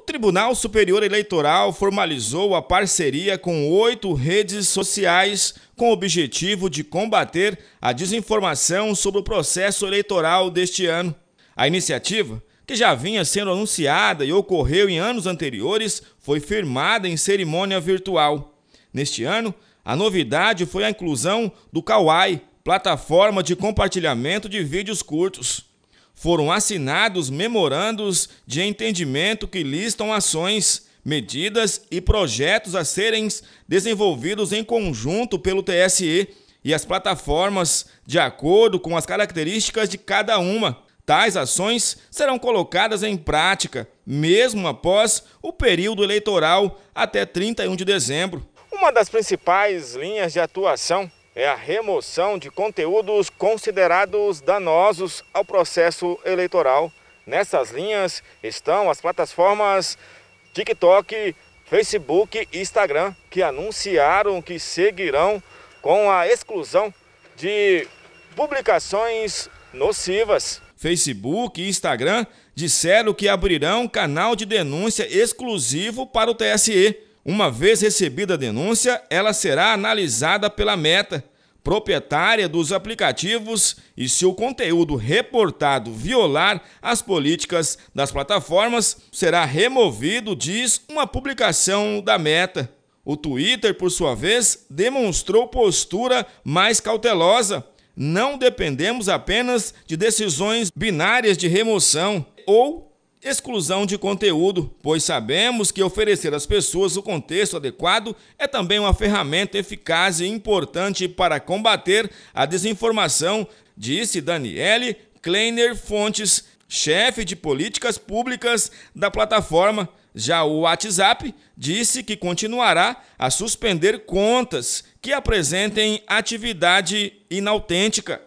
O Tribunal Superior Eleitoral formalizou a parceria com oito redes sociais com o objetivo de combater a desinformação sobre o processo eleitoral deste ano. A iniciativa, que já vinha sendo anunciada e ocorreu em anos anteriores, foi firmada em cerimônia virtual. Neste ano, a novidade foi a inclusão do Kawai, plataforma de compartilhamento de vídeos curtos foram assinados memorandos de entendimento que listam ações, medidas e projetos a serem desenvolvidos em conjunto pelo TSE e as plataformas, de acordo com as características de cada uma. Tais ações serão colocadas em prática, mesmo após o período eleitoral até 31 de dezembro. Uma das principais linhas de atuação é a remoção de conteúdos considerados danosos ao processo eleitoral. Nessas linhas estão as plataformas TikTok, Facebook e Instagram, que anunciaram que seguirão com a exclusão de publicações nocivas. Facebook e Instagram disseram que abrirão canal de denúncia exclusivo para o TSE uma vez recebida a denúncia, ela será analisada pela Meta, proprietária dos aplicativos, e se o conteúdo reportado violar as políticas das plataformas, será removido, diz uma publicação da Meta. O Twitter, por sua vez, demonstrou postura mais cautelosa. Não dependemos apenas de decisões binárias de remoção ou exclusão de conteúdo, pois sabemos que oferecer às pessoas o contexto adequado é também uma ferramenta eficaz e importante para combater a desinformação, disse Daniele Kleiner Fontes, chefe de políticas públicas da plataforma. Já o WhatsApp disse que continuará a suspender contas que apresentem atividade inautêntica.